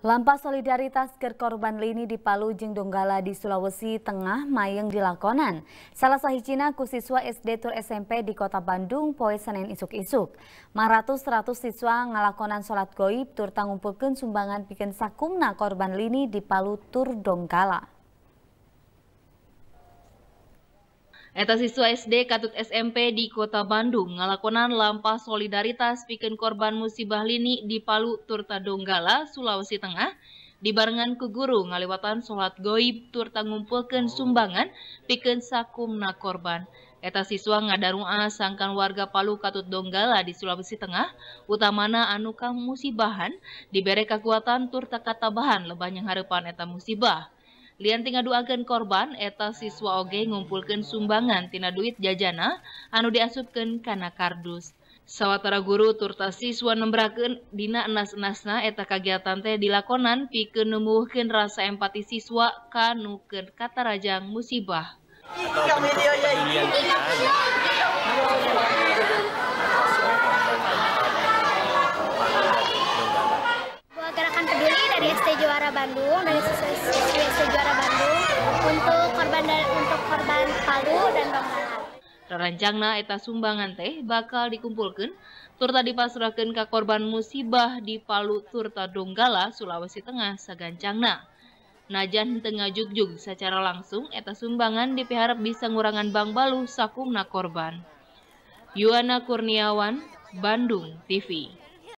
Lampa solidaritas ke korban lini di Palu Jeng Donggala di Sulawesi Tengah mayeng dilakonan. Salah satu cina siswa SD tur SMP di Kota Bandung poe Senin isuk-isuk. Maratus seratus siswa ngalakonan sholat goib tur tangumpulkan sumbangan bikin sakumna korban lini di Palu tur Donggala. Eta siswa SD Katut SMP di Kota Bandung ngelakonan lampah solidaritas bikin korban musibah lini di Palu Turta Donggala, Sulawesi Tengah, dibarengan ke guru ngaliwatan sholat goib turta ngumpulkan oh. sumbangan bikin sakumna korban. Eta siswa ngadarua sangkan warga Palu Katut Donggala di Sulawesi Tengah, utamana anu musibahan, diberi kekuatan turta katabahan lebah yang harapan eta musibah. tinggal duagen korban eta siswa Oge ngumpulkan sumbangantinana duit jajana anu diasubken karena kardus sawwatara guru turta siswa nembrakendina nasnasna eta kagiatan teh di lakonan pikenemken rasa empati siswa kanuken kata Rajang musibah media ini Bandung dari Asosiasi Juara Bandung untuk korban dan untuk korban Palu dan Donggala. Rancangna eta sumbangan teh bakal dikumpulkan turta dipasrahkan ke korban musibah di Palu turta Donggala Sulawesi Tengah sagancangna. Najan tengah jug-jug secara langsung eta sumbangan dipiharap bisa ngurangan Bang Balu sakumna korban. Yuana Kurniawan, Bandung TV.